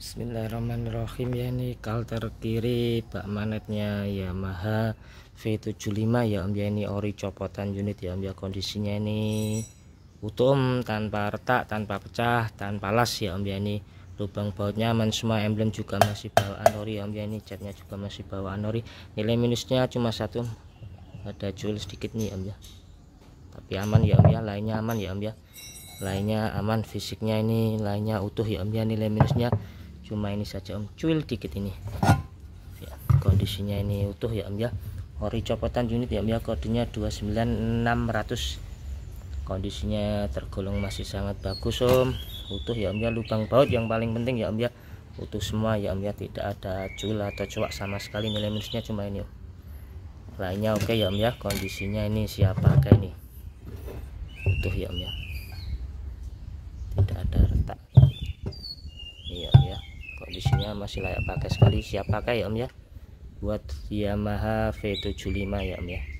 Bismillahirrahmanirrahim ya ini kalter kiri bak manetnya Yamaha V75 ya Om ya ini ori copotan unit ya Om ya kondisinya ini utuh tanpa retak tanpa pecah tanpa las ya Om ya ini lubang bautnya aman semua emblem juga masih bawaan ori ya Om ya ini catnya juga masih bawaan ori nilai minusnya cuma satu ada jual sedikit nih Om ya tapi aman ya Om ya lainnya aman ya Om ya lainnya aman fisiknya ini lainnya utuh ya Om ya nilai minusnya cuma ini saja om cuil dikit ini ya, kondisinya ini utuh ya om ya ori copotan unit ya om ya kodenya 29600 kondisinya tergolong masih sangat bagus om utuh ya om ya lubang baut yang paling penting ya om ya utuh semua ya om ya tidak ada cuil atau cuak sama sekali nilai minusnya cuma ini om. lainnya oke ya om ya kondisinya ini siapa pakai nih utuh ya om ya tidak ada kondisinya masih layak pakai sekali siap pakai ya om ya buat Yamaha V75 ya om ya